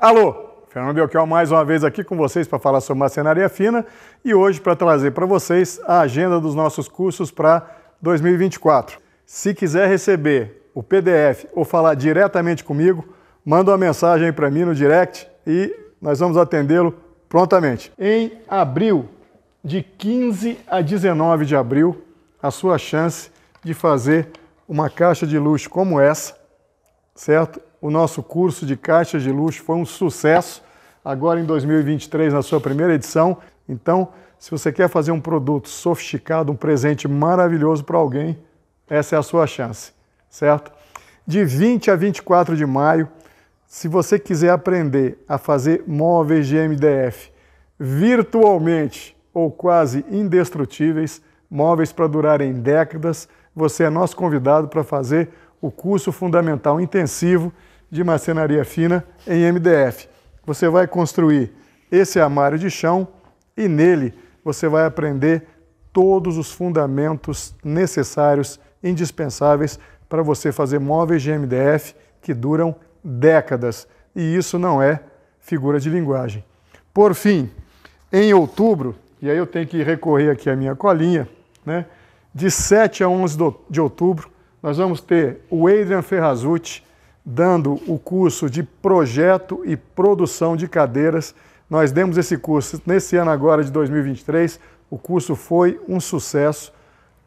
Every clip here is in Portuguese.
Alô, Fernando Belchior mais uma vez aqui com vocês para falar sobre macenaria fina e hoje para trazer para vocês a agenda dos nossos cursos para 2024. Se quiser receber o PDF ou falar diretamente comigo, manda uma mensagem para mim no direct e nós vamos atendê-lo prontamente. Em abril, de 15 a 19 de abril, a sua chance de fazer uma caixa de luxo como essa, certo? o nosso curso de caixas de luxo foi um sucesso, agora em 2023, na sua primeira edição. Então, se você quer fazer um produto sofisticado, um presente maravilhoso para alguém, essa é a sua chance, certo? De 20 a 24 de maio, se você quiser aprender a fazer móveis de MDF virtualmente ou quase indestrutíveis, móveis para durarem décadas, você é nosso convidado para fazer o curso fundamental intensivo de macenaria fina em MDF. Você vai construir esse armário de chão e nele você vai aprender todos os fundamentos necessários, indispensáveis para você fazer móveis de MDF que duram décadas. E isso não é figura de linguagem. Por fim, em outubro, e aí eu tenho que recorrer aqui à minha colinha, né? de 7 a 11 de outubro, nós vamos ter o Adrian Ferrazucci, dando o curso de projeto e produção de cadeiras. Nós demos esse curso nesse ano agora de 2023. O curso foi um sucesso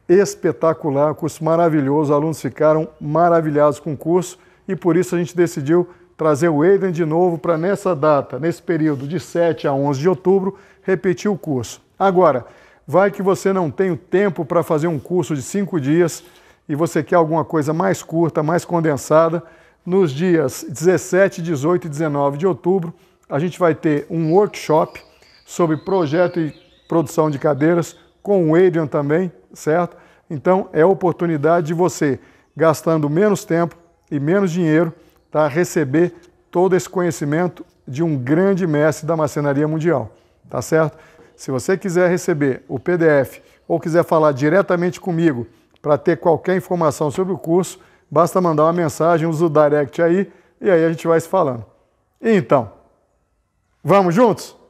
espetacular, um curso maravilhoso. Os alunos ficaram maravilhados com o curso e por isso a gente decidiu trazer o Eden de novo para nessa data, nesse período de 7 a 11 de outubro, repetir o curso. Agora, vai que você não tem o tempo para fazer um curso de cinco dias e você quer alguma coisa mais curta, mais condensada nos dias 17, 18 e 19 de outubro, a gente vai ter um workshop sobre projeto e produção de cadeiras com o Adrian também, certo? Então é a oportunidade de você, gastando menos tempo e menos dinheiro, tá? receber todo esse conhecimento de um grande mestre da macenaria mundial, tá certo? Se você quiser receber o PDF ou quiser falar diretamente comigo para ter qualquer informação sobre o curso, Basta mandar uma mensagem, usa o direct aí e aí a gente vai se falando. Então, vamos juntos?